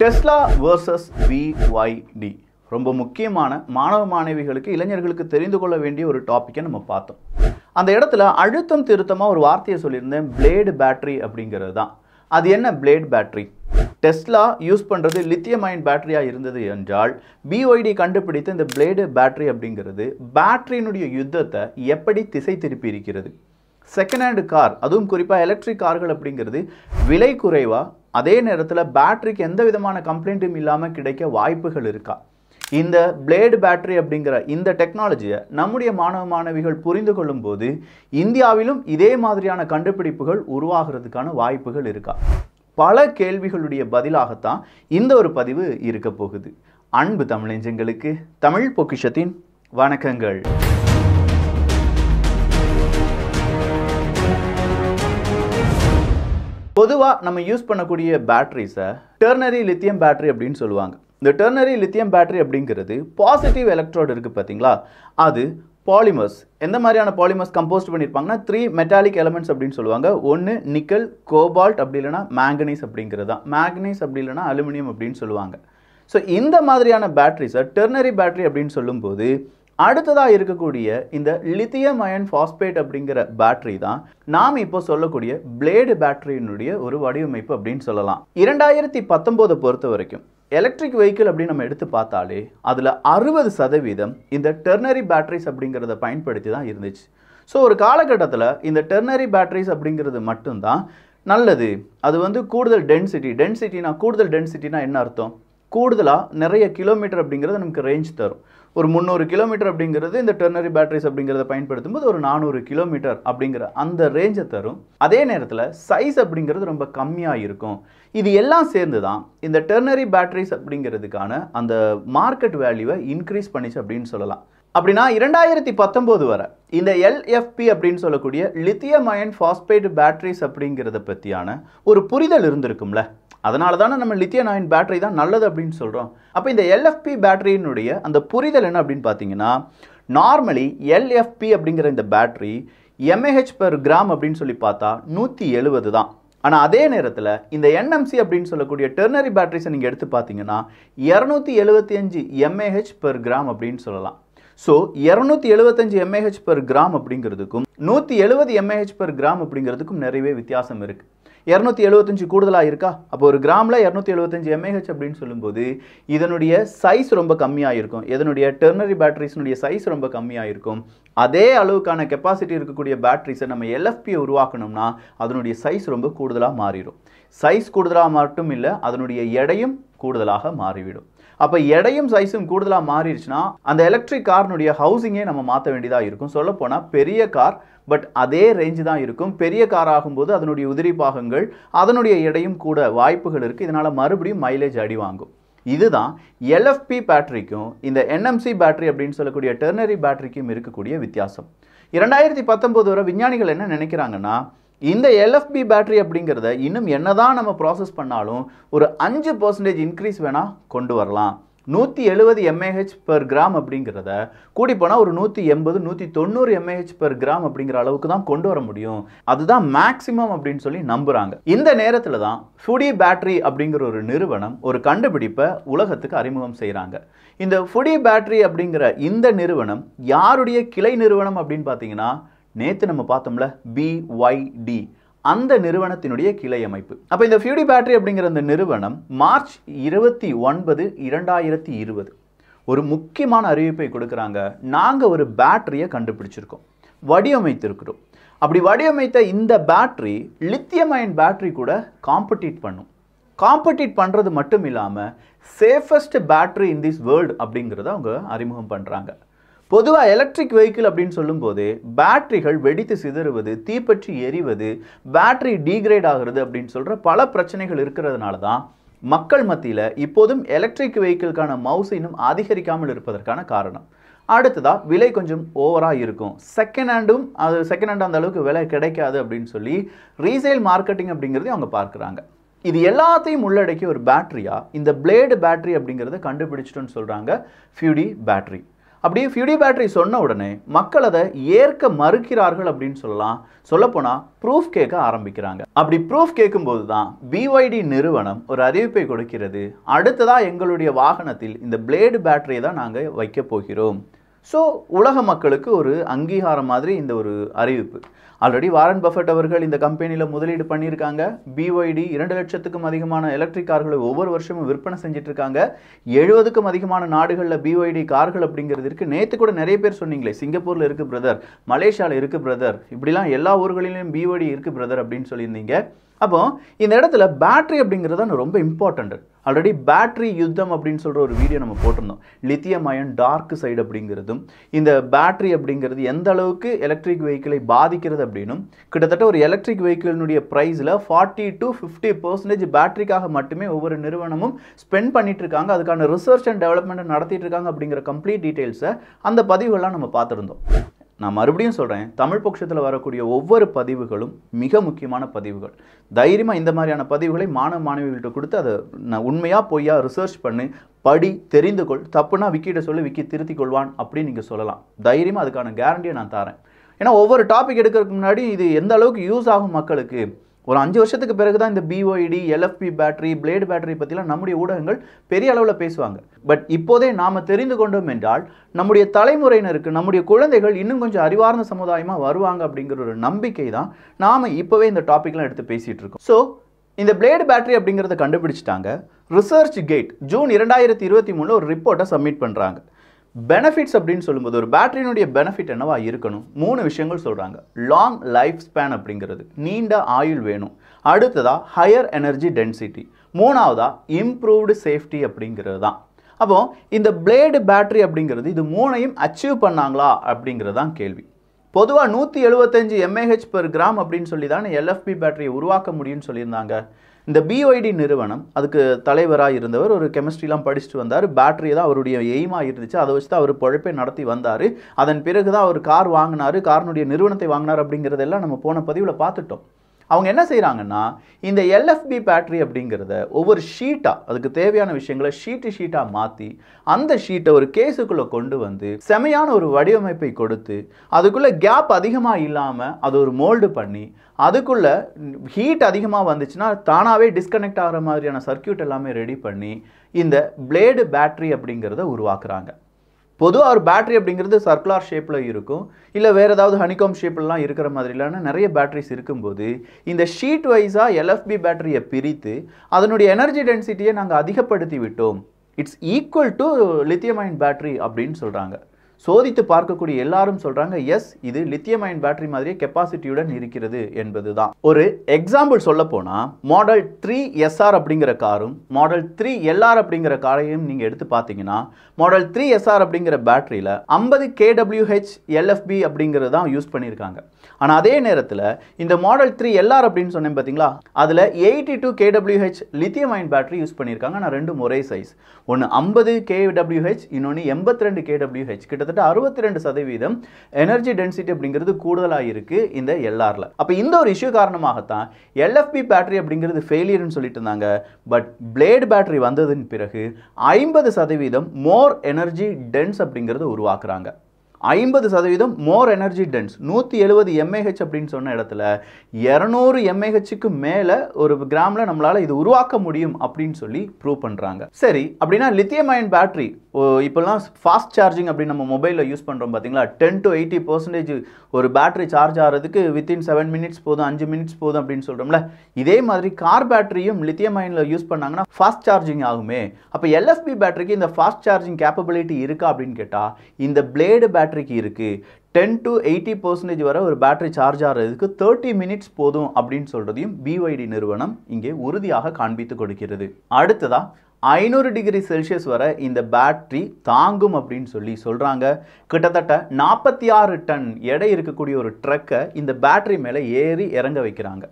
Tesla versus BYD ரொம்ப முக்கியமான மாணவ மாணவிகளுக்கு இளைஞர்களுக்கு தெரிந்து கொள்ள வேண்டிய ஒரு டாப்பிக்கை நம்ம பார்த்தோம் அந்த இடத்துல அழுத்தம் திருத்தமாக ஒரு வார்த்தையை சொல்லியிருந்தேன் பிளேடு பேட்ரி அப்படிங்கிறது தான் அது என்ன பிளேட் பேட்ரி டெஸ்லா யூஸ் பண்ணுறது லித்தியம் அயன் பேட்டரியாக இருந்தது என்றால் பிஒய்டி கண்டுபிடித்த இந்த பிளேடு பேட்ரி அப்படிங்கிறது பேட்டரியினுடைய யுத்தத்தை எப்படி திசை திருப்பி இருக்கிறது செகண்ட் ஹேண்டு கார் அதுவும் குறிப்பாக எலக்ட்ரிக் கார்கள் அப்படிங்கிறது விலை குறைவாக அதே நேரத்தில் பேட்ரிக்கு எந்த விதமான கம்ப்ளைண்ட்டும் இல்லாமல் கிடைக்க வாய்ப்புகள் இருக்கா இந்த பிளேடு பேட்டரி அப்படிங்கிற இந்த டெக்னாலஜியை நம்முடைய மாணவ மாணவிகள் புரிந்து கொள்ளும் போது இந்தியாவிலும் இதே மாதிரியான கண்டுபிடிப்புகள் உருவாகிறதுக்கான வாய்ப்புகள் இருக்கா பல கேள்விகளுடைய பதிலாகத்தான் இந்த ஒரு பதிவு இருக்க போகுது அன்பு தமிழெஞ்சங்களுக்கு தமிழ் பொக்கிஷத்தின் வணக்கங்கள் பொதுவாக நம்ம யூஸ் பண்ணக்கூடிய பேட்ரிஸை டெர்னரி லித்தியம் பேட்ரி அப்படின்னு சொல்லுவாங்க இந்த டெர்னரி லித்தியம் பேட்ரி அப்படிங்கிறது பாசிட்டிவ் எலக்ட்ரோடு இருக்குது பார்த்தீங்களா அது பாலிமர்ஸ் எந்த மாதிரியான பாலிமர்ஸ் கம்போஸ்ட் பண்ணியிருப்பாங்கன்னா த்ரீ மெட்டாலிக் எலமெண்ட்ஸ் அப்படின்னு சொல்லுவாங்க ஒன்று நிக்கல் கோபால்ட் அப்படி இல்லைனா மேங்கனீஸ் அப்படிங்கிறது தான் மேங்கனீஸ் அப்படி இல்லைனா அலுமினியம் அப்படின்னு சொல்லுவாங்க ஸோ இந்த மாதிரியான பேட்ரிஸை டெர்னரி பேட்ரி அப்படின்னு சொல்லும்போது அடுத்ததாக இருக்கக்கூடிய இந்த லித்தியம் அயன் ஃபாஸ்பேட் அப்படிங்கிற பேட்டரி தான் நாம் இப்போ சொல்லக்கூடிய பிளேடு பேட்டரியினுடைய ஒரு வடிவமைப்பு அப்படின்னு சொல்லலாம் இரண்டாயிரத்தி பத்தொம்போதை பொறுத்த வரைக்கும் எலக்ட்ரிக் வெஹிக்கிள் அப்படின்னு நம்ம எடுத்து பார்த்தாலே அதில் அறுபது சதவீதம் இந்த டெர்னரி பேட்டரிஸ் அப்படிங்கிறத பயன்படுத்தி தான் இருந்துச்சு ஸோ ஒரு காலகட்டத்தில் இந்த டெர்னரி பேட்டரிஸ் அப்படிங்கிறது மட்டும்தான் நல்லது அது வந்து கூடுதல் டென்சிட்டி டென்சிட்டினா கூடுதல் டென்சிட்டினா என்ன அர்த்தம் கூடுதலாக நிறைய கிலோமீட்டர் அப்படிங்கிறது நமக்கு ரேஞ்ச் தரும் ஒரு முந்நூறு கிலோமீட்டர் அப்படிங்கிறது இந்த டெர்னரி பேட்டரிஸ் அப்படிங்கிறத பயன்படுத்தும் போது ஒரு நானூறு கிலோமீட்டர் அப்படிங்கிற அந்த ரேஞ்சை தரும் அதே நேரத்தில் சைஸ் அப்படிங்கிறது ரொம்ப கம்மியாக இருக்கும் இது எல்லாம் சேர்ந்து தான் இந்த டெர்னரி பேட்டரிஸ் அப்படிங்கிறதுக்கான அந்த மார்க்கெட் வேல்யூவை இன்க்ரீஸ் பண்ணிச்சு அப்படின்னு சொல்லலாம் அப்படின்னா இரண்டாயிரத்தி பத்தொம்போது வரை இந்த எல்எஃப்பி அப்படின்னு சொல்லக்கூடிய லித்தியமயன் அயன் ஃபாஸ்பேட் பேட்டரிஸ் அப்படிங்கிறத பற்றியான ஒரு புரிதல் இருந்திருக்கும்ல அதனால தானே நம்ம லித்தியம் அயன் பேட்டரி தான் நல்லது அப்படின்னு சொல்கிறோம் அப்போ இந்த எல்எஃப்பி பேட்டரியினுடைய அந்த புரிதல் என்ன அப்படின்னு பார்த்தீங்கன்னா நார்மலி எல்எஃப்பி அப்படிங்கிற இந்த பேட்டரி எம்ஏஹெச் பெர் கிராம் அப்படின்னு சொல்லி பார்த்தா நூற்றி எழுபது தான் ஆனால் அதே நேரத்தில் இந்த என்எம்சி அப்படின்னு சொல்லக்கூடிய டெர்னரி பேட்டரிஸை நீங்கள் எடுத்து பார்த்தீங்கன்னா இரநூத்தி எழுபத்தி அஞ்சு எம்ஏஹெச் பெர் கிராம் அப்படின்னு சொல்லலாம் ஸோ இரநூத்தி எழுபத்தஞ்சு எம்ஏஹெச் பெர் கிராம் அப்படிங்கிறதுக்கும் நூற்றி எழுபது எம்ஏஹெச் பெர் கிராம் அப்படிங்கிறதுக்கும் நிறையவே வித்தியாசம் இருக்குது இரநூத்தி எழுபத்தஞ்சு கூடுதலாக இருக்கா அப்போ ஒரு கிராமில் இரநூத்தி எழுபத்தஞ்சு எம்ஏஹெச் அப்படின்னு சொல்லும்போது இதனுடைய சைஸ் ரொம்ப கம்மியாக இருக்கும் இதனுடைய டெர்னரி பேட்டரிஸ்னுடைய சைஸ் ரொம்ப கம்மியாக இருக்கும் அதே அளவுக்கான கெப்பாசிட்டி இருக்கக்கூடிய பேட்டரிஸை நம்ம எல்எஃபியை உருவாக்கணும்னா அதனுடைய சைஸ் ரொம்ப கூடுதலாக மாறிடும் சைஸ் கூடுதலாக மட்டும் இல்லை அதனுடைய எடையும் கூடுதலாக மாறிவிடும் அப்போ எடையும் சைஸும் கூடுதலாக மாறிடுச்சுன்னா அந்த எலக்ட்ரிக் கார்னுடைய ஹவுசிங்கே நம்ம மாற்ற வேண்டியதாக இருக்கும் சொல்லப்போனால் பெரிய கார் பட் அதே ரேஞ்சு தான் இருக்கும் பெரிய கார் ஆகும்போது அதனுடைய உதிரி பாகங்கள் அதனுடைய எடையும் கூட வாய்ப்புகள் இருக்குது இதனால் மறுபடியும் மைலேஜ் அடி வாங்கும் இதுதான் எல்எஃபி பேட்டரிக்கும் இந்த என்எம்சி பேட்டரி அப்படின்னு சொல்லக்கூடிய டெர்னரி பேட்டரிக்கும் இருக்கக்கூடிய வித்தியாசம் இரண்டாயிரத்தி பத்தொம்போது வரை விஞ்ஞானிகள் என்ன நினைக்கிறாங்கன்னா இந்த எல்எஃபி பேட்டரி அப்படிங்கிறத இன்னும் என்னதான் நம்ம ப்ராசஸ் பண்ணாலும் ஒரு அஞ்சு பர்சன்டேஜ் இன்க்ரீஸ் வேணால் கொண்டு வரலாம் நூற்றி எழுபது எம்ஏஹெச் பெர் கிராம் அப்படிங்கிறத கூடி போனால் ஒரு நூற்றி எண்பது நூற்றி தொண்ணூறு எம்ஏஹெச் பெர் கிராம் அப்படிங்கிற அளவுக்கு தான் கொண்டு வர முடியும் அதுதான் மேக்சிமம் அப்படின்னு சொல்லி நம்புகிறாங்க இந்த நேரத்தில் தான் ஃபுடி பேட்டரி அப்படிங்கிற ஒரு நிறுவனம் ஒரு கண்டுபிடிப்பை உலகத்துக்கு அறிமுகம் செய்கிறாங்க இந்த ஃபுடி பேட்டரி அப்படிங்கிற இந்த நிறுவனம் யாருடைய கிளை நிறுவனம் அப்படின்னு பார்த்தீங்கன்னா நேற்று நம்ம பார்த்தோம்ல பிஒய்டி அந்த நிறுவனத்தினுடைய கிளை அமைப்பு அப்போ இந்த ஃபியூடி பேட்டரி அப்படிங்கிற அந்த நிறுவனம் மார்ச் இருபத்தி ஒன்பது இரண்டாயிரத்தி இருபது ஒரு முக்கியமான அறிவிப்பை கொடுக்குறாங்க நாங்கள் ஒரு பேட்டரியை கண்டுபிடிச்சிருக்கோம் வடிவமைத்திருக்கிறோம் அப்படி வடிவமைத்த இந்த பேட்ரி லித்தியம் அயன் பேட்ரி கூட காம்படிட் பண்ணும் காம்படிட் பண்ணுறது மட்டும் இல்லாமல் safest battery in this world அப்படிங்கிறத அவங்க அறிமுகம் பண்ணுறாங்க பொதுவாக எலக்ட்ரிக் வெஹிக்கிள் அப்படின்னு சொல்லும்போது பேட்டரிகள் வெடித்து சிதறுவது தீப்பற்றி எரிவது பேட்டரி டீக்ரேட் ஆகிறது அப்படின்னு சொல்கிற பல பிரச்சனைகள் இருக்கிறதுனால தான் மக்கள் மத்தியில் இப்போதும் எலக்ட்ரிக் வெஹிக்கிள்கான மவுசு இன்னும் அதிகரிக்காமல் இருப்பதற்கான காரணம் அடுத்ததாக விலை கொஞ்சம் ஓவராக இருக்கும் செகண்ட் ஹேண்டும் அது செகண்ட் ஹேண்ட் அந்த அளவுக்கு விலை கிடைக்காது அப்படின்னு சொல்லி ரீசேல் மார்க்கெட்டிங் அப்படிங்கிறதையும் அவங்க பார்க்குறாங்க இது எல்லாத்தையும் உள்ளடக்கிய ஒரு பேட்டரியாக இந்த பிளேடு பேட்டரி அப்படிங்கிறத கண்டுபிடிச்சிட்டோன்னு சொல்கிறாங்க ஃபியூடி பேட்டரி அப்படி ஃபியூடி பேட்டரி சொன்ன உடனே மக்கள் அதை ஏற்க மறுக்கிறார்கள் அப்படின்னு சொல்லலாம் சொல்லப்போனால் ப்ரூஃப் கேட்க ஆரம்பிக்கிறாங்க அப்படி ப்ரூஃப் கேட்கும்போது தான் பிஒய்டி நிறுவனம் ஒரு அறிவிப்பை கொடுக்கிறது அடுத்ததாக எங்களுடைய வாகனத்தில் இந்த பிளேடு பேட்டரியை தான் நாங்கள் வைக்க போகிறோம் ஸோ உலக மக்களுக்கு ஒரு அங்கீகாரம் மாதிரி இந்த ஒரு அறிவிப்பு ஆல்ரெடி வாரன் பஃபட் அவர்கள் இந்த கம்பெனியில் முதலீடு பண்ணியிருக்காங்க பிஒய்டி இரண்டு லட்சத்துக்கும் அதிகமான எலக்ட்ரிக் கார்களை ஒவ்வொரு வருஷமும் விற்பனை செஞ்சுட்டு இருக்காங்க எழுபதுக்கும் அதிகமான நாடுகளில் பிஒய்டி கார்கள் அப்படிங்கிறது இருக்குது நேற்று கூட நிறைய பேர் சொன்னீங்களே சிங்கப்பூரில் இருக்குது பிரதர் மலேசியாவில் இருக்குது பிரதர் இப்படிலாம் எல்லா ஊர்களிலும் பிஒய்டி இருக்குது பிரதர் அப்படின்னு சொல்லியிருந்தீங்க அப்போ இந்த இடத்துல பேட்ரி அப்படிங்கிறது தான் ரொம்ப இம்பார்ட்டண்ட்டு ஆல்ரெடி பேட்ரி யுத்தம் அப்படின்னு சொல்கிற ஒரு வீடியோ நம்ம போட்டிருந்தோம் லித்தியம் அயன் டார்க் சைடு அப்படிங்கிறதும் இந்த பேட்ரி அப்படிங்கிறது எந்த அளவுக்கு எலக்ட்ரிக் வெஹிக்கிளை பாதிக்கிறது அப்படின்னும் கிட்டத்தட்ட ஒரு எலக்ட்ரிக் வெஹிக்கிளினுடைய ப்ரைஸில் ஃபார்ட்டி டு ஃபிஃப்டி பர்சன்டேஜ் பேட்டரிக்காக மட்டுமே ஒவ்வொரு நிறுவனமும் ஸ்பெண்ட் பண்ணிட்டு இருக்காங்க அதுக்கான ரிசர்ச் அண்ட் டெவலப்மெண்ட்டை நடத்திட்டு இருக்காங்க அப்படிங்கிற கம்ப்ளீட் டீட்டெயில்ஸை அந்த பதிவுகள்லாம் நம்ம பார்த்துருந்தோம் நான் மறுபடியும் சொல்கிறேன் தமிழ் பட்சத்தில் வரக்கூடிய ஒவ்வொரு பதிவுகளும் மிக முக்கியமான பதிவுகள் தைரியமாக இந்த மாதிரியான பதிவுகளை மாணவ மாணவிகள்கிட்ட கொடுத்து அதை நான் உண்மையாக பொய்யா ரிசர்ச் பண்ணி படி தெரிந்து கொள் தப்புனா விக்கிட்ட சொல்லி விக்கி திருத்திக் கொள்வான் அப்படின்னு நீங்கள் சொல்லலாம் தைரியமாக அதுக்கான கேரண்டியை நான் தரேன் ஏன்னா ஒவ்வொரு டாபிக் எடுக்கிறதுக்கு முன்னாடி இது எந்த அளவுக்கு யூஸ் ஆகும் மக்களுக்கு ஒரு அஞ்சு வருஷத்துக்கு பிறகு தான் இந்த பிஓடி எல்எஃப்பி பேட்டரி பிளேடு பேட்டரி பற்றிலாம் நம்முடைய ஊடகங்கள் பெரிய அளவில் பேசுவாங்க பட் இப்போதே நாம் தெரிந்து கொண்டோம் என்றால் நம்முடைய தலைமுறையினருக்கு நம்முடைய குழந்தைகள் இன்னும் கொஞ்சம் அறிவார்ந்த சமுதாயமாக வருவாங்க அப்படிங்கிற ஒரு நம்பிக்கை தான் நாம் இப்போவே இந்த டாப்பிக்லாம் எடுத்து பேசிகிட்டு இருக்கோம் ஸோ இந்த பிளேடு பேட்டரி அப்படிங்கிறத கண்டுபிடிச்சிட்டாங்க ரிசர்ச் கேட் ஜூன் இரண்டாயிரத்தி இருபத்தி மூணில் ஒரு ரிப்போர்ட்டை சப்மிட் பண்ணுறாங்க பெனிஃபிட்ஸ் அப்படின்னு சொல்லும்போது ஒரு பேட்டரியினுடைய பெனிஃபிட் என்னவா இருக்கணும் மூணு விஷயங்கள் சொல்கிறாங்க லாங் லைஃப் ஸ்பேன் அப்படிங்கிறது நீண்ட ஆயுள் வேணும் அடுத்ததாக ஹையர் எனர்ஜி டென்சிட்டி மூணாவதாக இம்ப்ரூவ்டு சேஃப்டி அப்படிங்கிறது தான் அப்போது இந்த பிளேடு பேட்டரி அப்படிங்கிறது இது மூணையும் அச்சீவ் பண்ணாங்களா அப்படிங்கிறது தான் கேள்வி பொதுவாக நூற்றி எழுபத்தஞ்சு எம்ஏஹெச் பெர் கிராம் அப்படின்னு சொல்லி தானே எல்எஃபி பேட்டரியை உருவாக்க முடியும்னு சொல்லியிருந்தாங்க இந்த பிஒய்டி நிறுவனம் அதுக்கு தலைவராக இருந்தவர் ஒரு கெமிஸ்ட்ரிலாம் படிச்சுட்டு வந்தார் பேட்டரி தான் அவருடைய எய்மாக இருந்துச்சு அதை வச்சு தான் அவர் பொழைப்பை நடத்தி வந்தார் அதன் பிறகு தான் அவர் கார் வாங்கினார் காரினுடைய நிறுவனத்தை வாங்கினார் அப்படிங்கிறதெல்லாம் நம்ம போன பதிவில் பார்த்துட்டோம் அவங்க என்ன செய்கிறாங்கன்னா இந்த எல்எஃபி பேட்ரி அப்படிங்கிறத ஒவ்வொரு ஷீட்டாக அதுக்கு தேவையான விஷயங்களை ஷீட்டு ஷீட்டாக மாற்றி அந்த ஷீட்டை ஒரு கேஸுக்குள்ளே கொண்டு வந்து செமையான ஒரு வடிவமைப்பை கொடுத்து அதுக்குள்ளே கேப் அதிகமாக இல்லாமல் அது ஒரு மோல்டு பண்ணி அதுக்குள்ளே ஹீட் அதிகமாக வந்துச்சுன்னா தானாகவே டிஸ்கனெக்ட் ஆகிற மாதிரியான சர்க்கியூட் எல்லாமே ரெடி பண்ணி இந்த பிளேடு பேட்ரி அப்படிங்கிறத உருவாக்குறாங்க பொதுவாக ஒரு பேட்ரி அப்படிங்கிறது சர்க்குலார் ஷேப்பில் இருக்கும் இல்லை வேறு ஏதாவது ஹனிகாம் ஷேப்லாம் இருக்கிற மாதிரிலான நிறைய பேட்ரிஸ் இருக்கும்போது இந்த ஷீட் வைஸாக எல்எஃபி பேட்டரியை பிரித்து அதனுடைய எனர்ஜி டென்சிட்டியை நாங்கள் அதிகப்படுத்தி விட்டோம் it's equal to lithium ion battery அப்படின்னு சொல்கிறாங்க சோதித்து பார்க்கக்கூடிய எல்லாரும் சொல்கிறாங்க எஸ் இது லித்தியம் அயன் பேட்டரி மாதிரியே கெப்பாசிட்டியுடன் இருக்கிறது என்பது தான் ஒரு எக்ஸாம்பிள் சொல்ல போனால் மாடல் த்ரீ எஸ்ஆர் அப்படிங்கிற காரும் மாடல் த்ரீ எல்ஆர் அப்படிங்கிற காரையும் நீங்கள் எடுத்து பார்த்தீங்கன்னா மாடல் த்ரீ எஸ்ஆர் அப்படிங்கிற பேட்டரியில் ஐம்பது கேடபிள்யூஹெச் எல்எஃபி அப்படிங்கிறது தான் யூஸ் பண்ணியிருக்காங்க ஆனால் அதே நேரத்தில் இந்த மாடல் த்ரீ எல்ஆர் அப்படின்னு சொன்னேன் பார்த்தீங்களா அதில் எயிட்டி டூ கேடபிள்யூஹெச் லித்தியம் அயன் பேட்டரி யூஸ் பண்ணியிருக்காங்க ஆனால் ரெண்டும் ஒரே சைஸ் ஒன்று ஐம்பது கேடபிள்யூஹெச் இன்னொன்று எண்பத்தி ரெண்டு கேடபிள்யூஹெச் கிட்டத்தட்ட கிட்டத்தட்ட அறுபத்தி ரெண்டு சதவீதம் எனர்ஜி டென்சிட்டி அப்படிங்கிறது கூடுதலாக இருக்குது இந்த எல்ஆரில் அப்போ இந்த ஒரு இஷ்யூ காரணமாகத்தான் எல்எஃபி பேட்டரி அப்படிங்கிறது ஃபெயிலியர்னு சொல்லிட்டு இருந்தாங்க பட் பிளேடு பேட்டரி வந்ததன் பிறகு ஐம்பது சதவீதம் மோர் எனர்ஜி டென்ஸ் அப்படிங்கிறது உருவாக்குறாங்க ஐம்பது சதவீதம் மோர் எனர்ஜி டென்ஸ் நூற்றி எழுபது எம்ஏஹெச் அப்படின்னு சொன்ன இடத்துல இரநூறு எம்ஏஹெச்சுக்கு மேலே ஒரு கிராமில் நம்மளால் இது உருவாக்க முடியும் அப்படின்னு சொல்லி ப்ரூவ் பண்ணுறாங்க சரி அப்படின்னா லித்தியம் அயன் பேட்டரி இப்போல்லாம் ஃபாஸ்ட் சார்ஜிங் அப்படின்னு நம்ம மொபைலில் யூஸ் பண்ணுறோம் பார்த்தீங்களா டென் டு எயிட்டி பர்சன்டேஜ் ஒரு பேட்டரி சார்ஜ் ஆகிறதுக்கு வித்தின் செவன் மினிட்ஸ் போதும் அஞ்சு மினிட்ஸ் போதும் அப்படின்னு சொல்கிறோம்ல இதே மாதிரி கார் பேட்டரியும் லித்தியம் அயனில் யூஸ் பண்ணாங்கன்னா ஃபாஸ்ட் சார்ஜிங் ஆகுமே அப்போ எல்எஃபி பேட்டரிக்கு இந்த ஃபாஸ்ட் சார்ஜிங் கேப்பபிலிட்டி இருக்கா அப்படின்னு கேட்டால் இந்த பிளேடு பேட்டரி பேட்டரிக்கு இருக்குது டென் டு எயிட்டி பர்சன்டேஜ் வரை ஒரு பேட்டரி சார்ஜ் ஆகிறதுக்கு தேர்ட்டி மினிட்ஸ் போதும் அப்படின்னு சொல்கிறதையும் பிஒய்டி நிறுவனம் இங்கே உறுதியாக காண்பித்து கொடுக்கிறது அடுத்ததாக ஐநூறு டிகிரி செல்சியஸ் வரை இந்த பேட்ரி தாங்கும் அப்படின்னு சொல்லி சொல்கிறாங்க கிட்டத்தட்ட நாற்பத்தி ஆறு டன் எடை இருக்கக்கூடிய ஒரு ட்ரக்கை இந்த பேட்டரி மேலே ஏறி இறங்க வைக்கிறாங்க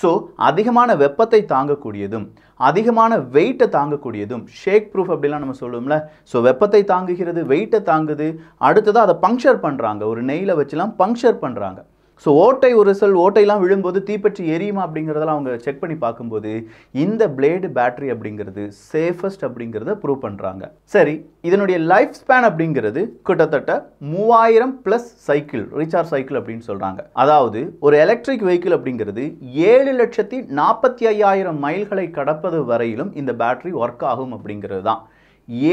ஸோ அதிகமான வெப்பத்தை தாங்கக்கூடியதும் அதிகமான வெயிட்டை தாங்கக்கூடியதும் ஷேக் ப்ரூஃப் அப்படிலாம் நம்ம சொல்லுவோம்ல ஸோ வெப்பத்தை தாங்குகிறது வெயிட்டை தாங்குது அடுத்ததாக அதை பங்க்ஷர் பண்ணுறாங்க ஒரு நெய்யில் வச்சுலாம் பங்க்ஷர் பண்ணுறாங்க ஸோ ஓட்டை உரசல் ஓட்டையெல்லாம் விழும்போது தீப்பற்றி எரியுமா அப்படிங்கிறதெல்லாம் அவங்க செக் பண்ணி பார்க்கும்போது இந்த பிளேடு பேட்டரி அப்படிங்கிறது சேஃபஸ்ட் அப்படிங்கிறத ப்ரூவ் பண்ணுறாங்க சரி இதனுடைய லைஃப் ஸ்பேன் அப்படிங்கிறது கிட்டத்தட்ட மூவாயிரம் ப்ளஸ் சைக்கிள் ரீசார்ஜ் சைக்கிள் அப்படின்னு சொல்கிறாங்க அதாவது ஒரு எலக்ட்ரிக் வெஹிக்கிள் அப்படிங்கிறது ஏழு லட்சத்தி நாற்பத்தி ஐயாயிரம் மைல்களை கடப்பது வரையிலும் இந்த பேட்டரி ஒர்க் ஆகும் அப்படிங்கிறது தான்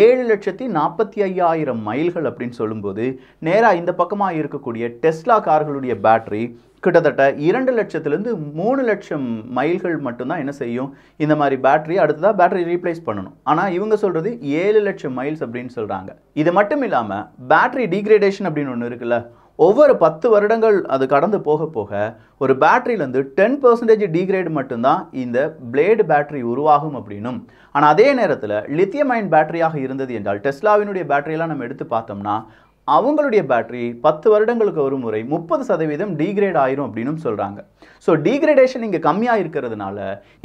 ஏழு லட்சத்தி நாற்பத்தி ஐயாயிரம் மைல்கள் அப்படின்னு சொல்லும்போது நேராக இந்த பக்கமாக இருக்கக்கூடிய டெஸ்லா கார்களுடைய பேட்டரி கிட்டத்தட்ட இரண்டு லட்சத்துலேருந்து மூணு லட்சம் மைல்கள் மட்டும்தான் என்ன செய்யும் இந்த மாதிரி பேட்டரி அடுத்ததாக பேட்டரி ரீப்ளேஸ் பண்ணணும் ஆனால் இவங்க சொல்கிறது ஏழு லட்சம் மைல்ஸ் அப்படின்னு சொல்கிறாங்க இது மட்டும் இல்லாமல் பேட்டரி டீக்ரேடேஷன் அப்படின்னு ஒன்று இருக்குல்ல ஒவ்வொரு பத்து வருடங்கள் அது கடந்து போக போக ஒரு பேட்டரியிலேருந்து டென் பர்சன்டேஜ் டிகிரேட் மட்டும்தான் இந்த பிளேடு பேட்டரி உருவாகும் அப்படின்னும் ஆனால் அதே நேரத்தில் லித்தியம் அயன் பேட்டரியாக இருந்தது என்றால் டெஸ்லாவினுடைய பேட்டரியெல்லாம் நம்ம எடுத்து பார்த்தோம்னா அவங்களுடைய பேட்டரி பத்து வருடங்களுக்கு ஒரு முறை முப்பது சதவீதம் டீக்ரேட் ஆயிரும் அப்படின்னு சொல்கிறாங்க ஸோ டீக்ரேடேஷன் இங்கே கம்மியாக இருக்கிறதுனால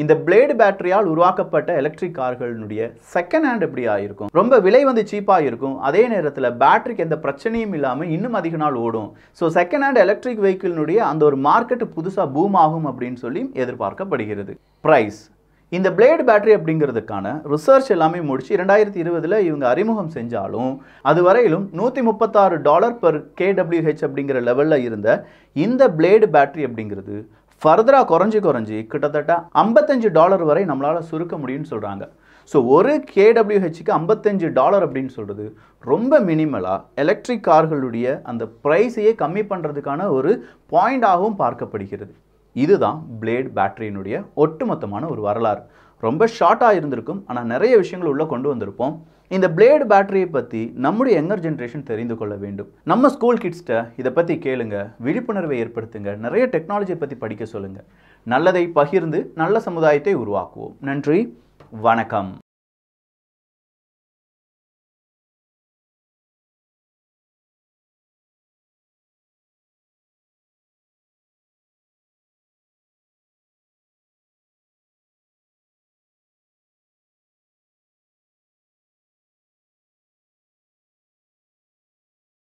இந்த பிளேடு பேட்டரியால் உருவாக்கப்பட்ட எலக்ட்ரிக் கார்களுடைய செகண்ட் ஹேண்ட் எப்படி ஆகிருக்கும் ரொம்ப விலை வந்து சீப்பாக இருக்கும் அதே நேரத்தில் பேட்டரிக்கு எந்த பிரச்சனையும் இல்லாமல் இன்னும் அதிக நாள் ஓடும் ஸோ செகண்ட் ஹேண்ட் எலக்ட்ரிக் வெஹிக்கிளினுடைய அந்த ஒரு மார்க்கெட் புதுசாக பூம் ஆகும் அப்படின்னு சொல்லி எதிர்பார்க்கப்படுகிறது ப்ரைஸ் இந்த பிளேடு பேட்டரி அப்படிங்கிறதுக்கான ரிசர்ச் எல்லாமே முடிச்சு இரண்டாயிரத்தி இருபதில் இவங்க அறிமுகம் செஞ்சாலும் அது வரையிலும் நூற்றி முப்பத்தாறு டாலர் பர் கேடபிள்யூஹெச் அப்படிங்கிற லெவலில் இருந்த இந்த பிளேடு பேட்டரி அப்படிங்கிறது ஃபர்தராக குறைஞ்சி குறைஞ்சி கிட்டத்தட்ட ஐம்பத்தஞ்சு டாலர் வரை நம்மளால் சுருக்க முடியும்னு சொல்கிறாங்க ஸோ ஒரு கேடபிள்யூஹெச்சுக்கு ஐம்பத்தஞ்சு டாலர் அப்படின்னு சொல்கிறது ரொம்ப மினிமலாக எலக்ட்ரிக் கார்களுடைய அந்த ப்ரைஸையே கம்மி பண்ணுறதுக்கான ஒரு பாயிண்டாகவும் பார்க்கப்படுகிறது இதுதான் பிளேட் பேட்டரியினுடைய ஒட்டுமொத்தமான ஒரு வரலாறு ரொம்ப ஷார்ட்டாக இருந்திருக்கும் ஆனால் நிறைய விஷயங்கள் உள்ளே கொண்டு வந்திருப்போம் இந்த பிளேடு பேட்டரியை பற்றி நம்முடைய யங்கர் ஜென்ரேஷன் தெரிந்து கொள்ள வேண்டும் நம்ம ஸ்கூல் கிட்ஸ்கிட்ட இதை பற்றி கேளுங்க விழிப்புணர்வை ஏற்படுத்துங்க நிறைய டெக்னாலஜியை பற்றி படிக்க சொல்லுங்கள் நல்லதை பகிர்ந்து நல்ல சமுதாயத்தை உருவாக்குவோம் நன்றி வணக்கம்